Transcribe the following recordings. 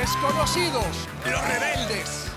desconocidos, los rebeldes,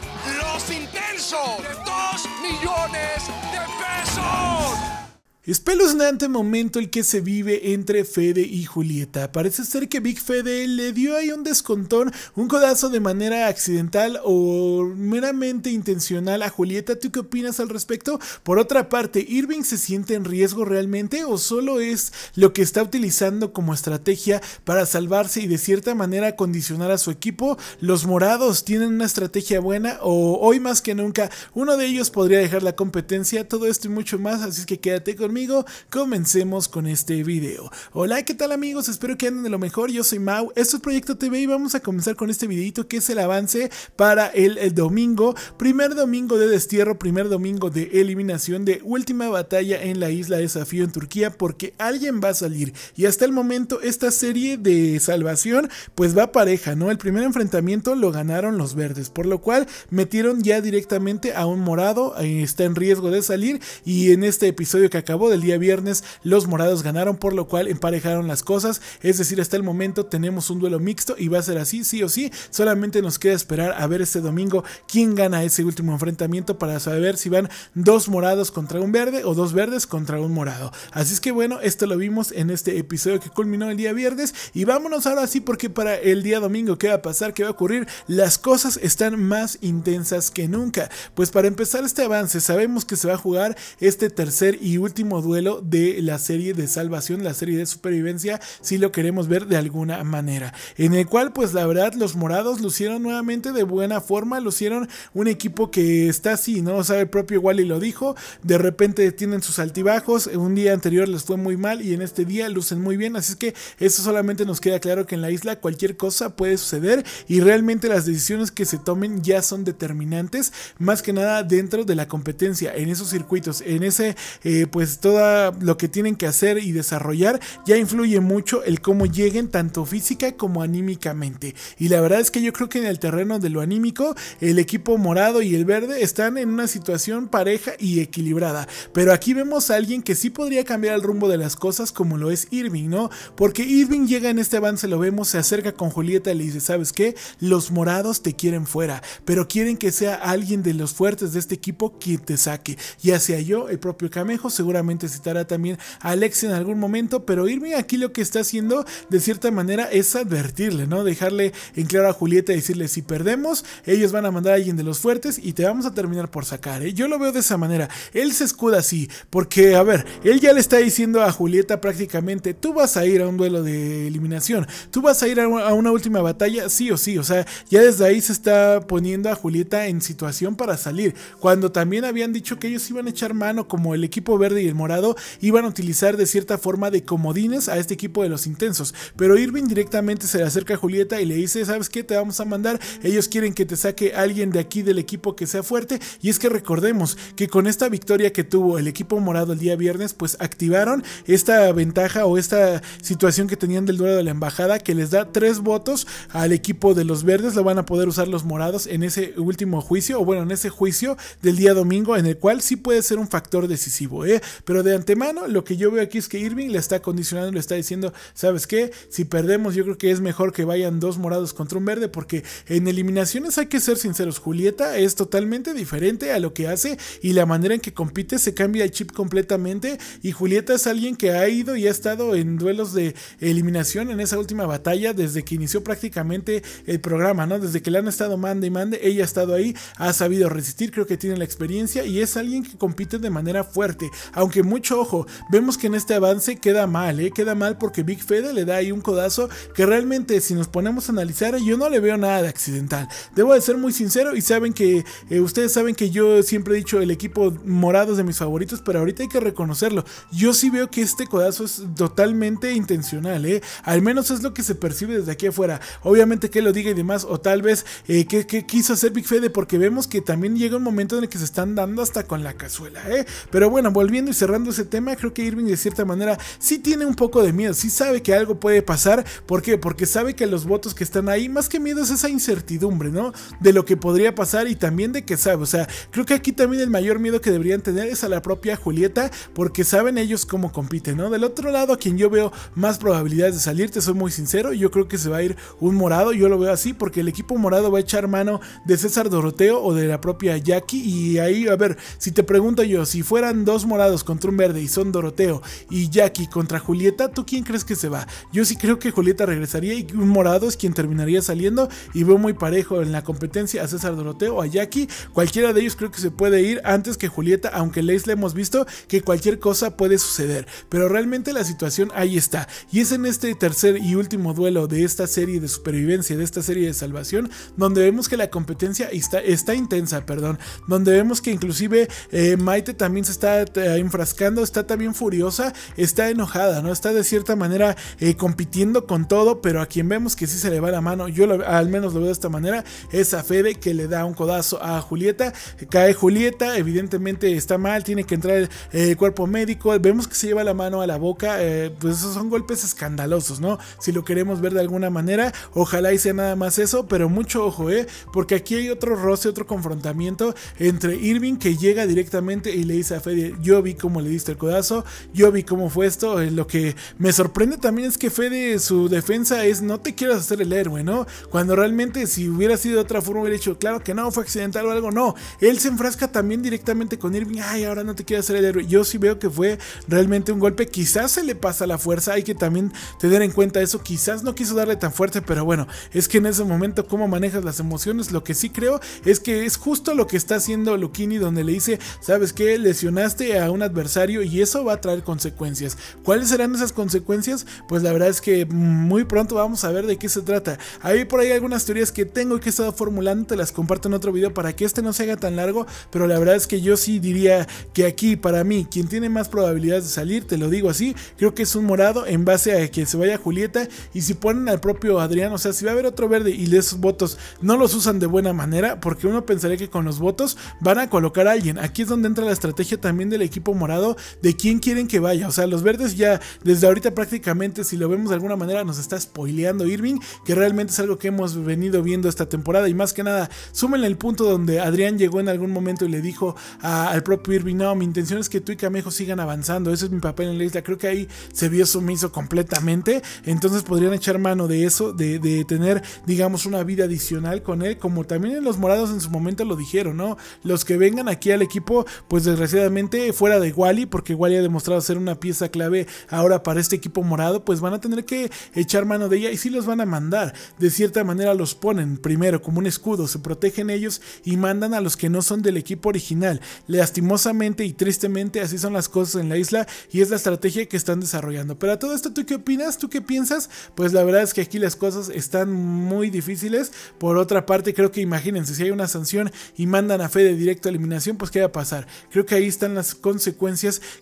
los intensos, 2 millones de pesos. Es Espeluznante momento el que se vive entre Fede y Julieta. Parece ser que Big Fede le dio ahí un descontón, un codazo de manera accidental o meramente intencional a Julieta. ¿Tú qué opinas al respecto? Por otra parte, ¿Irving se siente en riesgo realmente o solo es lo que está utilizando como estrategia para salvarse y de cierta manera condicionar a su equipo? ¿Los morados tienen una estrategia buena o hoy más que nunca uno de ellos podría dejar la competencia? Todo esto y mucho más, así que quédate con amigo, comencemos con este video. Hola, ¿qué tal amigos? Espero que anden de lo mejor, yo soy Mau, esto es Proyecto TV y vamos a comenzar con este videito que es el avance para el, el domingo, primer domingo de destierro, primer domingo de eliminación de última batalla en la isla de Desafío en Turquía porque alguien va a salir y hasta el momento esta serie de salvación pues va pareja, ¿no? El primer enfrentamiento lo ganaron los verdes, por lo cual metieron ya directamente a un morado, eh, está en riesgo de salir y en este episodio que acabó del día viernes, los morados ganaron, por lo cual emparejaron las cosas. Es decir, hasta el momento tenemos un duelo mixto y va a ser así, sí o sí. Solamente nos queda esperar a ver este domingo quién gana ese último enfrentamiento para saber si van dos morados contra un verde o dos verdes contra un morado. Así es que bueno, esto lo vimos en este episodio que culminó el día viernes. Y vámonos ahora sí, porque para el día domingo, ¿qué va a pasar? ¿Qué va a ocurrir? Las cosas están más intensas que nunca. Pues para empezar este avance, sabemos que se va a jugar este tercer y último duelo de la serie de salvación, la serie de supervivencia, si lo queremos ver de alguna manera. En el cual, pues la verdad, los morados lucieron nuevamente de buena forma, lucieron un equipo que está así, ¿no? sabe sea, el propio Wally lo dijo, de repente tienen sus altibajos, un día anterior les fue muy mal y en este día lucen muy bien, así es que eso solamente nos queda claro que en la isla cualquier cosa puede suceder y realmente las decisiones que se tomen ya son determinantes, más que nada dentro de la competencia, en esos circuitos, en ese, eh, pues todo lo que tienen que hacer y desarrollar, ya influye mucho el cómo lleguen tanto física como anímicamente. Y la verdad es que yo creo que en el terreno de lo anímico, el equipo morado y el verde están en una situación pareja y equilibrada. Pero aquí vemos a alguien que sí podría cambiar el rumbo de las cosas como lo es Irving, ¿no? Porque Irving llega en este avance, lo vemos, se acerca con Julieta y le dice, ¿sabes qué? Los morados te quieren fuera, pero quieren que sea alguien de los fuertes de este equipo quien te saque. Ya sea yo, el propio Camejo, seguramente necesitará citará también a Alex en algún momento, pero Irving aquí lo que está haciendo de cierta manera es advertirle, ¿no? Dejarle en claro a Julieta y decirle, si perdemos, ellos van a mandar a alguien de los fuertes y te vamos a terminar por sacar, ¿eh? Yo lo veo de esa manera, él se escuda así, porque, a ver, él ya le está diciendo a Julieta prácticamente, tú vas a ir a un duelo de eliminación, tú vas a ir a una última batalla, sí o sí, o sea, ya desde ahí se está poniendo a Julieta en situación para salir, cuando también habían dicho que ellos iban a echar mano como el equipo verde y el Morado iban a utilizar de cierta forma de comodines a este equipo de los intensos, pero Irving directamente se le acerca a Julieta y le dice, ¿sabes qué? Te vamos a mandar, ellos quieren que te saque alguien de aquí del equipo que sea fuerte y es que recordemos que con esta victoria que tuvo el equipo morado el día viernes, pues activaron esta ventaja o esta situación que tenían del duelo de la embajada que les da tres votos al equipo de los verdes, lo van a poder usar los morados en ese último juicio o bueno, en ese juicio del día domingo en el cual sí puede ser un factor decisivo, ¿eh? Pero pero de antemano, lo que yo veo aquí es que Irving le está condicionando, le está diciendo, ¿sabes qué? Si perdemos, yo creo que es mejor que vayan dos morados contra un verde, porque en eliminaciones hay que ser sinceros, Julieta es totalmente diferente a lo que hace y la manera en que compite se cambia el chip completamente y Julieta es alguien que ha ido y ha estado en duelos de eliminación en esa última batalla desde que inició prácticamente el programa, ¿no? Desde que le han estado mande y mande, ella ha estado ahí, ha sabido resistir, creo que tiene la experiencia y es alguien que compite de manera fuerte, aunque que mucho ojo, vemos que en este avance queda mal, ¿eh? queda mal porque Big Fede le da ahí un codazo que realmente si nos ponemos a analizar yo no le veo nada de accidental. Debo de ser muy sincero y saben que eh, ustedes saben que yo siempre he dicho el equipo morado es de mis favoritos, pero ahorita hay que reconocerlo. Yo sí veo que este codazo es totalmente intencional, ¿eh? al menos es lo que se percibe desde aquí afuera. Obviamente que lo diga y demás, o tal vez eh, que, quiso hacer Big Fede porque vemos que también llega un momento en el que se están dando hasta con la cazuela. ¿eh? Pero bueno, volviendo y cerrando ese tema, creo que Irving de cierta manera sí tiene un poco de miedo, sí sabe que algo puede pasar. ¿Por qué? Porque sabe que los votos que están ahí, más que miedo es esa incertidumbre, ¿no? De lo que podría pasar y también de que sabe. O sea, creo que aquí también el mayor miedo que deberían tener es a la propia Julieta, porque saben ellos cómo compiten, ¿no? Del otro lado, a quien yo veo más probabilidades de salir, te soy muy sincero, yo creo que se va a ir un morado, yo lo veo así, porque el equipo morado va a echar mano de César Doroteo o de la propia Jackie. Y ahí, a ver, si te pregunto yo, si fueran dos morados con contra un verde y son Doroteo y Jackie contra Julieta, ¿tú quién crees que se va? Yo sí creo que Julieta regresaría y un morado es quien terminaría saliendo y veo muy parejo en la competencia a César Doroteo o a Jackie. Cualquiera de ellos creo que se puede ir antes que Julieta, aunque Leis le hemos visto que cualquier cosa puede suceder. Pero realmente la situación ahí está. Y es en este tercer y último duelo de esta serie de supervivencia, de esta serie de salvación, donde vemos que la competencia está, intensa, perdón, donde vemos que inclusive eh, Maite también se está infraestructurando eh, enfrascando, está también furiosa, está enojada, ¿no? Está de cierta manera eh, compitiendo con todo, pero a quien vemos que sí se le va la mano, yo al menos lo veo de esta manera, es a Fede que le da un codazo a Julieta, cae Julieta, evidentemente está mal, tiene que entrar eh, el, cuerpo médico, vemos que se lleva la mano a la boca, eh, pues esos son golpes escandalosos, ¿no? Si lo queremos ver de alguna manera, ojalá y sea nada más eso, pero mucho ojo, ¿eh? Porque aquí hay otro roce, otro confrontamiento entre Irving que llega directamente y le dice a Fede, yo vi cómo le diste el codazo, yo vi cómo fue esto. Eh, lo que me sorprende también es que Fede, su defensa es no te quieras hacer el héroe, ¿no? Cuando realmente si hubiera sido de otra forma hubiera dicho, claro que no, fue accidental o algo, no. Él se enfrasca también directamente con Irving, ay, ahora no te quieras hacer el héroe. Yo sí veo que fue realmente un golpe, quizás se le pasa la fuerza, hay que también tener en cuenta eso, quizás no quiso darle tan fuerte, pero bueno, es que en ese momento cómo manejas las emociones, lo que sí creo es que es justo lo que está haciendo Lukini, donde le dice, sabes qué, lesionaste a un adversario y eso va a traer consecuencias. ¿Cuáles serán esas consecuencias? Pues la verdad es que muy pronto vamos a ver de qué se trata. Hay por ahí algunas teorías que tengo y que he estado formulando, te las comparto en otro video para que este no se haga tan largo, pero la verdad es que yo sí diría que aquí para mí quien tiene más probabilidades de salir, te lo digo así, creo que es un morado en base a que se vaya Julieta y si ponen al propio Adrián, o sea, si va a haber otro verde y de esos votos no los usan de buena manera, porque uno pensaría que con los votos van a colocar a alguien. Aquí es donde entra la estrategia también del equipo morado de quién quieren que vaya. O sea, los verdes ya desde ahorita prácticamente, si lo vemos de alguna manera, nos está spoileando Irving, que realmente es algo que hemos venido viendo esta temporada. Y más que nada, sumen el punto donde Adrián llegó en algún momento y le dijo al propio Irving, no, mi intención es que tú y Camejo sigan avanzando, ese es mi papel en la isla. Creo que ahí se vio sumiso completamente. Entonces podrían echar mano de eso, de, tener, digamos, una vida adicional con él, como también los morados en su momento lo dijeron, ¿no? Los que vengan aquí al equipo, pues desgraciadamente fuera de porque Wally ha demostrado ser una pieza clave ahora para este equipo morado, pues van a tener que echar mano de ella y sí los van a mandar. De cierta manera los ponen primero como un escudo, se protegen ellos y mandan a los que no son del equipo original. Lastimosamente y tristemente así son las cosas en la isla y es la estrategia que están desarrollando. Pero a todo esto, ¿tú qué opinas? ¿Tú qué piensas? Pues la verdad es que aquí las cosas están muy difíciles. Por otra parte, creo que imagínense, si hay una sanción y mandan a Fede directo a eliminación, pues ¿qué va a pasar? Creo que ahí están las consecuencias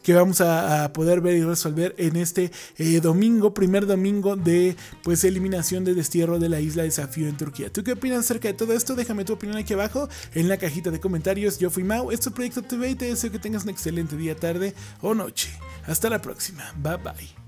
que vamos a, poder ver y resolver en este eh, domingo, primer domingo de pues eliminación de destierro de la isla de Desafío en Turquía. ¿Tú qué opinas acerca de todo esto? Déjame tu opinión aquí abajo en la cajita de comentarios. Yo fui Mau, esto es Proyecto TV y te deseo que tengas un excelente día, tarde o noche. Hasta la próxima. Bye bye.